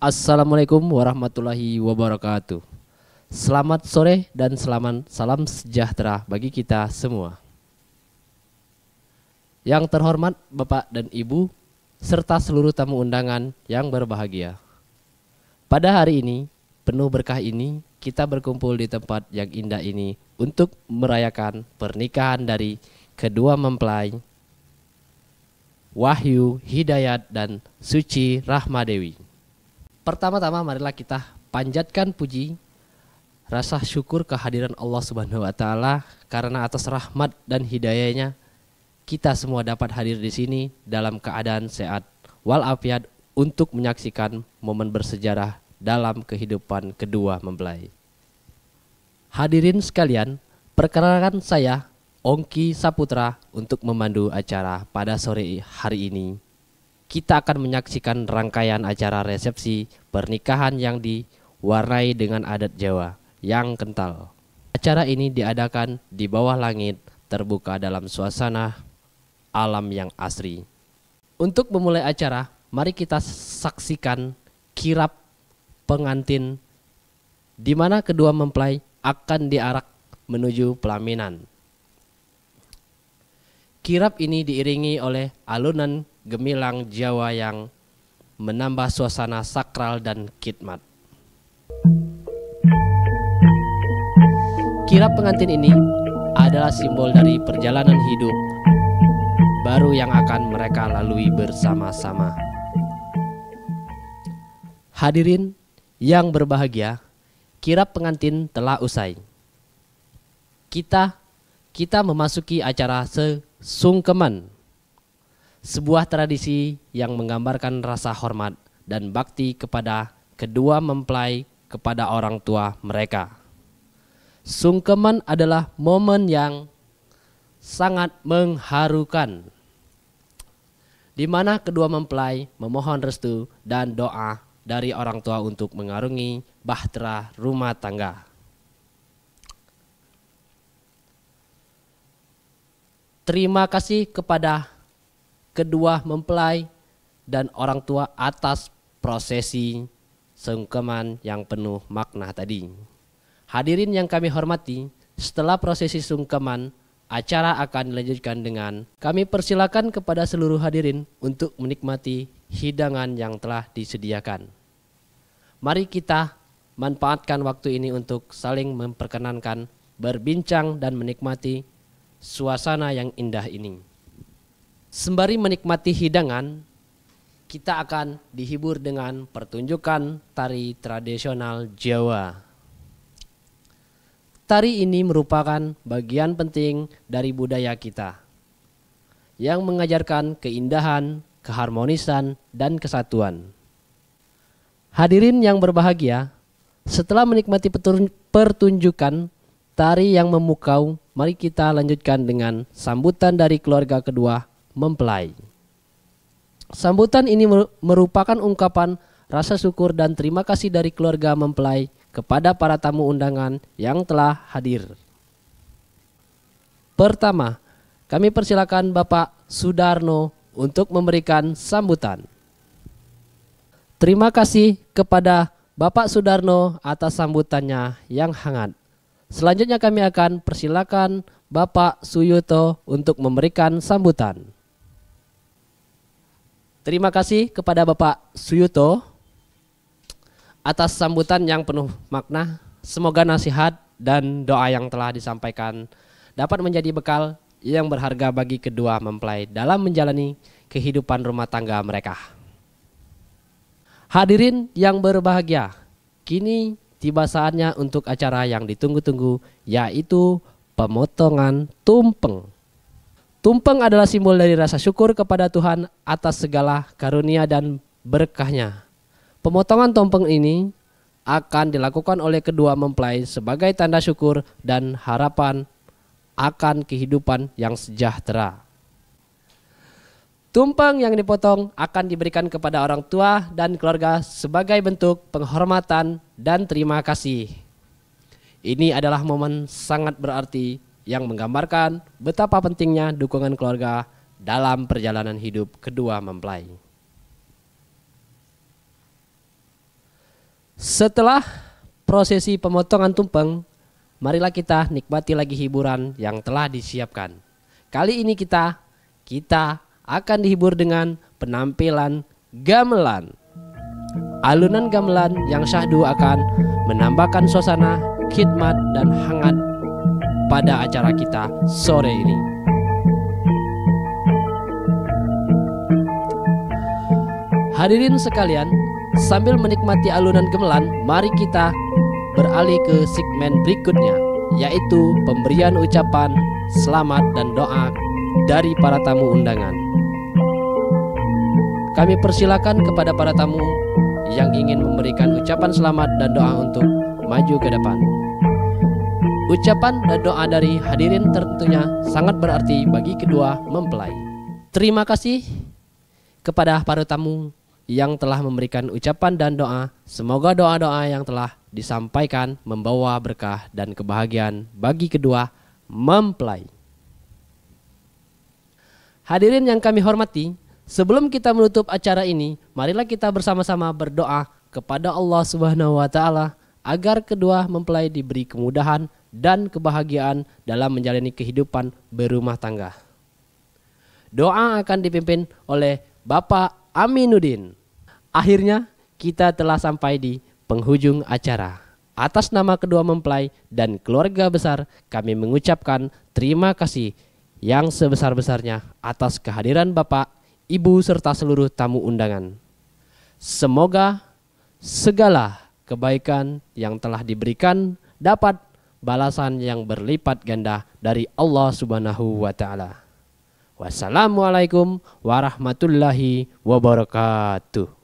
Assalamualaikum warahmatullahi wabarakatuh. Selamat sore dan selamat salam sejahtera bagi kita semua. Yang terhormat Bapak dan Ibu serta seluruh tamu undangan yang berbahagia. Pada hari ini, penuh berkah ini, kita berkumpul di tempat yang indah ini untuk merayakan pernikahan dari kedua mempelai Wahyu Hidayat dan Suci Rahmadewi. Pertama-tama marilah kita panjatkan puji rasa syukur kehadiran Allah Subhanahu wa taala karena atas rahmat dan hidayahnya kita semua dapat hadir di sini dalam keadaan sehat walafiat untuk menyaksikan momen bersejarah dalam kehidupan kedua mempelai. Hadirin sekalian, perkenalkan saya Ongki Saputra untuk memandu acara pada sore hari ini kita akan menyaksikan rangkaian acara resepsi pernikahan yang diwarnai dengan adat Jawa yang kental. Acara ini diadakan di bawah langit terbuka dalam suasana alam yang asri. Untuk memulai acara, mari kita saksikan kirap pengantin di mana kedua mempelai akan diarak menuju pelaminan. Kirap ini diiringi oleh alunan gemilang Jawa yang menambah suasana sakral dan khidmat. Kirap pengantin ini adalah simbol dari perjalanan hidup baru yang akan mereka lalui bersama-sama. Hadirin yang berbahagia, kirap pengantin telah usai. Kita kita memasuki acara sesungkeman sebuah tradisi yang menggambarkan rasa hormat dan bakti kepada kedua mempelai kepada orang tua mereka. Sungkeman adalah momen yang sangat mengharukan di mana kedua mempelai memohon restu dan doa dari orang tua untuk mengarungi bahtera rumah tangga. Terima kasih kepada kedua mempelai dan orang tua atas prosesi sungkeman yang penuh makna tadi. Hadirin yang kami hormati, setelah prosesi sungkeman, acara akan dilanjutkan dengan kami persilakan kepada seluruh hadirin untuk menikmati hidangan yang telah disediakan. Mari kita manfaatkan waktu ini untuk saling memperkenankan, berbincang dan menikmati suasana yang indah ini. Sembari menikmati hidangan, kita akan dihibur dengan pertunjukan tari tradisional Jawa. Tari ini merupakan bagian penting dari budaya kita yang mengajarkan keindahan, keharmonisan, dan kesatuan. Hadirin yang berbahagia, setelah menikmati pertunjukan tari yang memukau, mari kita lanjutkan dengan sambutan dari keluarga kedua mempelai. Sambutan ini merupakan ungkapan rasa syukur dan terima kasih dari keluarga mempelai kepada para tamu undangan yang telah hadir. Pertama, kami persilakan Bapak Sudarno untuk memberikan sambutan. Terima kasih kepada Bapak Sudarno atas sambutannya yang hangat. Selanjutnya kami akan persilakan Bapak Suyuto untuk memberikan sambutan. Terima kasih kepada Bapak Suyuto atas sambutan yang penuh makna. Semoga nasihat dan doa yang telah disampaikan dapat menjadi bekal yang berharga bagi kedua mempelai dalam menjalani kehidupan rumah tangga mereka. Hadirin yang berbahagia, kini tiba saatnya untuk acara yang ditunggu-tunggu yaitu pemotongan tumpeng. Tumpeng adalah simbol dari rasa syukur kepada Tuhan atas segala karunia dan berkahnya. Pemotongan tumpeng ini akan dilakukan oleh kedua mempelai sebagai tanda syukur dan harapan akan kehidupan yang sejahtera. Tumpeng yang dipotong akan diberikan kepada orang tua dan keluarga sebagai bentuk penghormatan dan terima kasih. Ini adalah momen sangat berarti yang menggambarkan betapa pentingnya dukungan keluarga dalam perjalanan hidup kedua mempelai. Setelah prosesi pemotongan tumpeng, marilah kita nikmati lagi hiburan yang telah disiapkan. Kali ini kita kita akan dihibur dengan penampilan gamelan. Alunan gamelan yang syahdu akan menambahkan suasana khidmat dan hangat pada acara kita sore ini. Hadirin sekalian, sambil menikmati alunan gemelan, mari kita beralih ke segmen berikutnya, yaitu pemberian ucapan selamat dan doa dari para tamu undangan. Kami persilakan kepada para tamu yang ingin memberikan ucapan selamat dan doa untuk maju ke depan. Ucapan dan doa dari hadirin tentunya sangat berarti bagi kedua mempelai. Terima kasih kepada para tamu yang telah memberikan ucapan dan doa. Semoga doa-doa yang telah disampaikan membawa berkah dan kebahagiaan bagi kedua mempelai. Hadirin yang kami hormati, sebelum kita menutup acara ini, marilah kita bersama-sama berdoa kepada Allah Subhanahu wa taala agar kedua mempelai diberi kemudahan dan kebahagiaan dalam menjalani kehidupan berumah tangga. Doa akan dipimpin oleh Bapak Aminuddin. Akhirnya kita telah sampai di penghujung acara. Atas nama kedua mempelai dan keluarga besar, kami mengucapkan terima kasih yang sebesar-besarnya atas kehadiran Bapak, Ibu, serta seluruh tamu undangan. Semoga segala kebaikan yang telah diberikan dapat balasan yang berlipat ganda dari Allah Subhanahu wa taala. Wassalamualaikum warahmatullahi wabarakatuh.